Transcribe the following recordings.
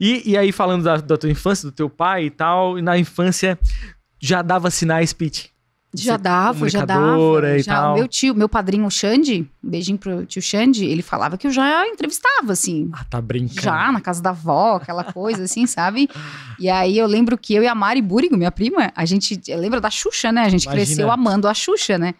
E, e aí, falando da, da tua infância, do teu pai e tal, e na infância já dava sinais, Pete? Já dava, já dava. já, O meu tio, meu padrinho o Xande, um beijinho pro tio Xande, ele falava que eu já entrevistava, assim. Ah, tá brincando. Já, na casa da avó, aquela coisa, assim, sabe? E aí eu lembro que eu e a Mari Burigo, minha prima, a gente lembra da Xuxa, né? A gente Imagina. cresceu amando a Xuxa, né?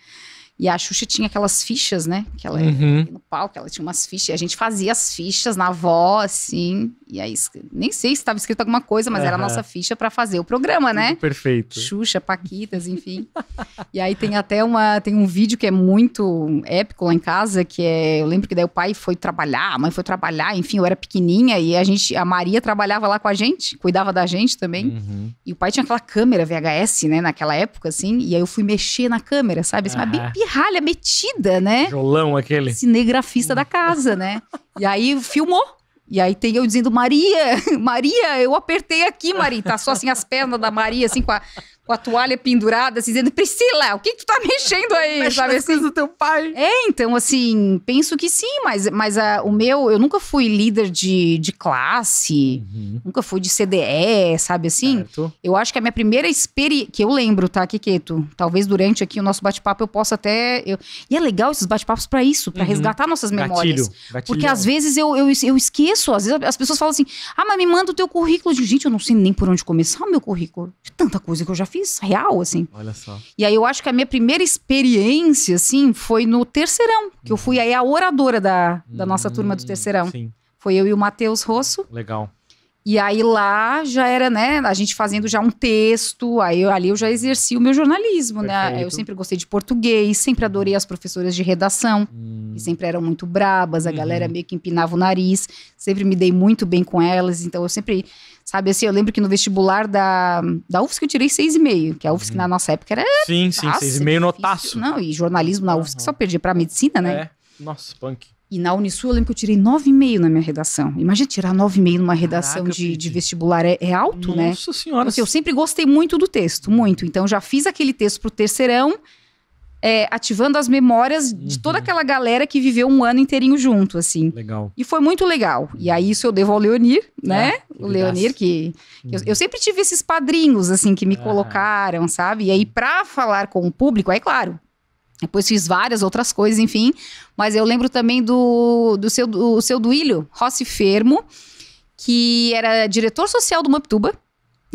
E a Xuxa tinha aquelas fichas, né? Que ela uhum. no palco, ela tinha umas fichas. E a gente fazia as fichas na avó, assim. E aí, nem sei se estava escrito alguma coisa, mas uhum. era a nossa ficha para fazer o programa, né? Muito perfeito. Xuxa, Paquitas, enfim. e aí tem até uma. Tem um vídeo que é muito épico lá em casa, que é. Eu lembro que daí o pai foi trabalhar, a mãe foi trabalhar, enfim, eu era pequenininha e a gente. A Maria trabalhava lá com a gente, cuidava da gente também. Uhum. E o pai tinha aquela câmera VHS, né? Naquela época, assim. E aí eu fui mexer na câmera, sabe? Assim, uhum. mas bem pirralha metida, né? Jolão aquele. Cinegrafista da casa, né? E aí filmou. E aí tem eu dizendo, Maria, Maria, eu apertei aqui, Maria. Tá só assim as pernas da Maria, assim, com a, com a toalha pendurada, assim, dizendo, Priscila, o que, que tu tá mexendo aí? Mexe sabe assim? do teu pai. É, então, assim, penso que sim, mas, mas a, ah, o meu, eu nunca fui líder de, de classe, uhum. nunca fui de CDE, sabe assim? Certo. Eu acho que a minha primeira experiência, que eu lembro, tá, Kiketo? Talvez durante aqui o nosso bate-papo eu possa até. Eu... E é legal esses bate-papos para isso, para uhum. resgatar nossas memórias. Gatilho. Porque às vezes eu, eu, eu esqueço, às vezes as pessoas falam assim, ah, mas me manda o teu currículo. Eu digo, gente, eu não sei nem por onde começar o meu currículo. De tanta coisa que eu já fiz fiz real, assim. Olha só. E aí eu acho que a minha primeira experiência, assim, foi no terceirão, que eu fui aí a oradora da, da nossa hum, turma do hum, terceirão. Sim. Foi eu e o Matheus Rosso. Legal. E aí lá já era, né, a gente fazendo já um texto, aí eu, ali eu já exerci o meu jornalismo, Perfeito. né? Eu sempre gostei de português, sempre adorei uhum. as professoras de redação. Hum sempre eram muito brabas, a uhum. galera meio que empinava o nariz, sempre me dei muito bem com elas, então eu sempre, sabe assim, eu lembro que no vestibular da, da UFSC eu tirei 6,5, que a UFSC uhum. na nossa época era. Sim, sim, 6,5 notaço. Não, e jornalismo na UFSC uhum. só perdia pra medicina, né? É, nossa, punk. E na Unisul eu lembro que eu tirei 9,5 na minha redação. Imagina tirar 9,5 numa redação Caraca, de, de, vestibular. É, é alto, Nossa né? Nossa senhora. Assim, eu sempre gostei muito do texto, muito. Então já fiz aquele texto pro terceirão é, ativando as memórias uhum. de toda aquela galera que viveu um ano inteirinho junto, assim. Legal. E foi muito legal. E aí isso eu devo ao Leonir, né? Ah, o Leonir que... Uhum. eu, eu, sempre tive esses padrinhos, assim, que me ah. colocaram, sabe? E aí pra falar com o público, aí é claro... Depois fiz várias outras coisas, enfim. Mas eu lembro também do, do seu do, seu Duílio, Rossi Fermo, que era diretor social do Maptuba.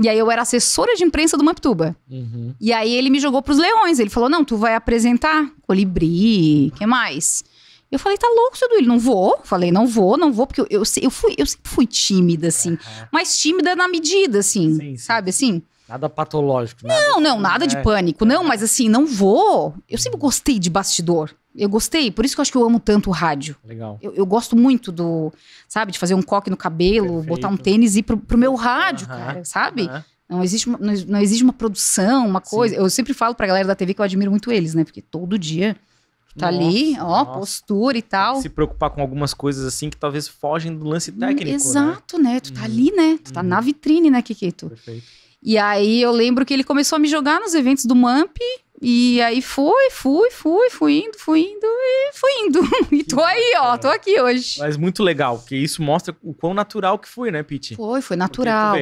E aí eu era assessora de imprensa do Maptuba. Uhum. E aí ele me jogou pros leões. Ele falou: não, tu vai apresentar colibri, que mais? Eu falei, tá louco, seu Duílio, não vou. Falei, não vou, não vou, porque eu, eu, eu, fui, eu sempre fui tímida, assim. Uhum. Mas tímida na medida, assim. Sim, sim. Sabe assim? Nada patológico. Nada não, não, nada de né? pânico. É. Não, mas assim, não vou. Eu sempre gostei de bastidor eu gostei, por isso que eu acho que eu amo tanto o rádio. Legal. Eu, eu gosto muito do, sabe, de fazer um coque no cabelo, Perfeito. botar um tênis e ir pro, pro meu rádio, cara, sabe? Não existe, uma, não, não, existe uma produção, uma coisa. Sim. Eu sempre falo pra galera da TV que eu admiro muito eles, né? Porque todo dia tá nossa, ali, ó, nossa. postura e tal. Se preocupar com algumas coisas assim que talvez fogem do lance hum, técnico. Né? Exato, né? né? Tu tá uhum. ali, né? Tu tá uhum. na vitrine, né, Kikito? Perfeito. E aí eu lembro que ele começou a me jogar nos eventos do MAMP e aí fui, fui, fui, fui indo, fui indo e fui indo. e tô aí, ó, tô aqui hoje. Mas muito legal, porque isso mostra o quão natural que foi, né, Pete? Foi, foi natural.